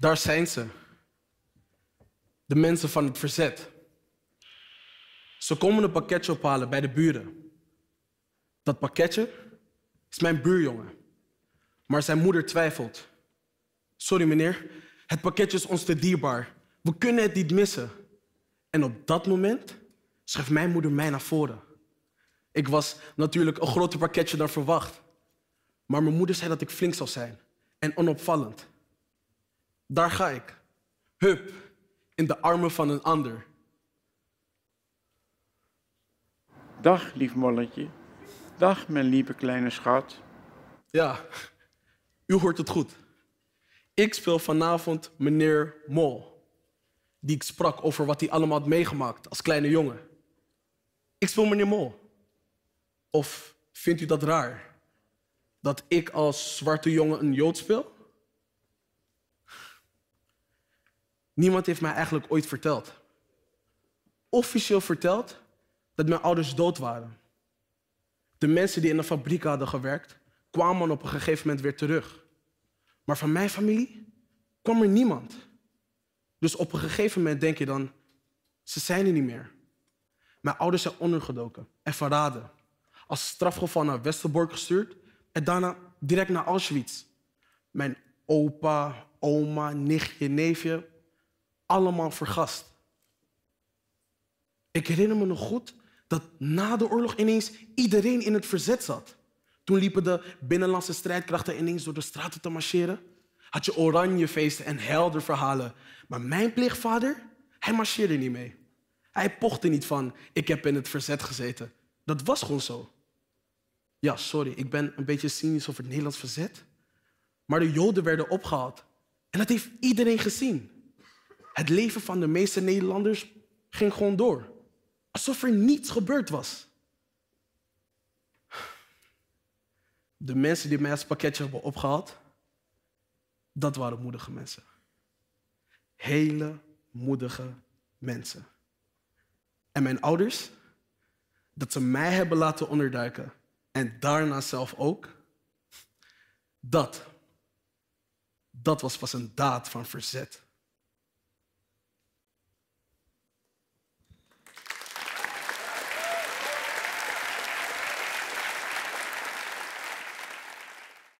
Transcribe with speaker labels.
Speaker 1: Daar zijn ze. De mensen van het verzet. Ze komen een pakketje ophalen bij de buren. Dat pakketje is mijn buurjongen. Maar zijn moeder twijfelt. Sorry meneer, het pakketje is ons te dierbaar. We kunnen het niet missen. En op dat moment schreef mijn moeder mij naar voren. Ik was natuurlijk een groter pakketje dan verwacht. Maar mijn moeder zei dat ik flink zou zijn en onopvallend. Daar ga ik. Hup, in de armen van een ander. Dag, lief molletje. Dag, mijn lieve kleine schat. Ja, u hoort het goed. Ik speel vanavond meneer Mol, die ik sprak over wat hij allemaal had meegemaakt als kleine jongen. Ik speel meneer Mol. Of vindt u dat raar? Dat ik als zwarte jongen een Jood speel? Niemand heeft mij eigenlijk ooit verteld. Officieel verteld dat mijn ouders dood waren. De mensen die in de fabriek hadden gewerkt, kwamen op een gegeven moment weer terug. Maar van mijn familie kwam er niemand. Dus op een gegeven moment denk je dan, ze zijn er niet meer. Mijn ouders zijn ondergedoken en verraden. Als strafgeval naar Westerbork gestuurd en daarna direct naar Auschwitz. Mijn opa, oma, nichtje, neefje, allemaal vergast. Ik herinner me nog goed dat na de oorlog ineens iedereen in het verzet zat. Toen liepen de binnenlandse strijdkrachten ineens door de straten te marcheren. Had je oranjefeesten en helder verhalen. Maar mijn pleegvader, hij marcheerde niet mee. Hij pochte niet van, ik heb in het verzet gezeten. Dat was gewoon zo. Ja, sorry, ik ben een beetje cynisch over het Nederlands verzet. Maar de Joden werden opgehaald. En dat heeft iedereen gezien. Het leven van de meeste Nederlanders ging gewoon door. Alsof er niets gebeurd was. De mensen die mij als pakketje hebben opgehaald, dat waren moedige mensen. Hele moedige mensen. En mijn ouders, dat ze mij hebben laten onderduiken en daarna zelf ook, dat, dat was pas een daad van verzet.